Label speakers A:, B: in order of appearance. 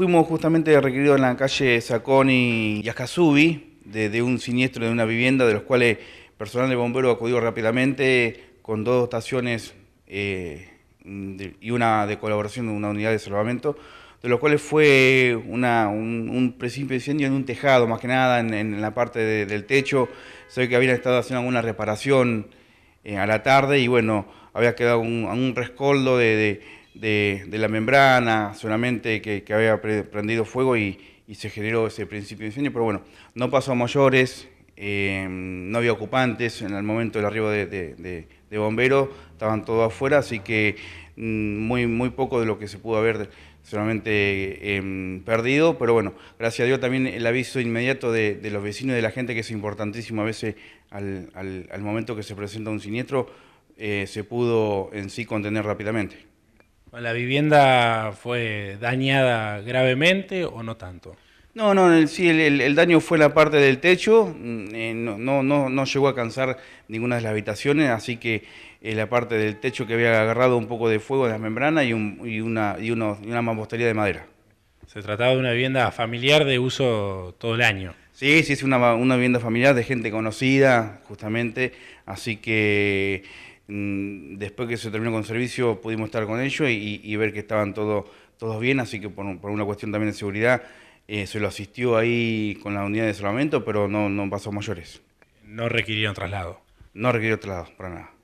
A: Fuimos justamente requeridos en la calle Saconi y Ascasubi de, un siniestro de una vivienda, de los cuales personal de bomberos acudió rápidamente con dos estaciones eh, y una de colaboración de una unidad de salvamento, de los cuales fue un, principio incendio en un tejado, más que nada en, la parte del techo. Se que habían estado haciendo alguna reparación eh, a la tarde y bueno, había quedado un rescoldo de de, la membrana solamente que, había prendido fuego y, se generó ese principio de incendio. Pero bueno, no pasó a mayores, eh, no había ocupantes en el momento del arribo de, bomberos, estaban todos afuera, así que mm, muy, muy poco de lo que se pudo haber solamente em, perdido, pero bueno, gracias a Dios también el aviso inmediato de, los vecinos y de la gente, que es importantísimo a veces al, momento que se presenta un siniestro, eh, se pudo en sí contener rápidamente.
B: ¿La vivienda fue dañada
A: gravemente
B: o no tanto?
A: No, no, sí, el, daño fue la parte del techo, mm, eh, no, no, no, llegó a alcanzar ninguna de las habitaciones, así que eh, la parte del techo que había agarrado un poco de fuego de las membranas y, una, y una mampostería de madera. Se trataba de una vivienda familiar de uso todo el año. Sí, sí, es una, una vivienda familiar de gente conocida, justamente, así que... Mm, después que se terminó con servicio pudimos estar con ellos y, ver que estaban todos bien, así que por, una cuestión también de seguridad eh, se lo asistió ahí con la unidad de salvamento, pero no, no pasó mayores. No requirieron traslado. No requirió traslado, para nada.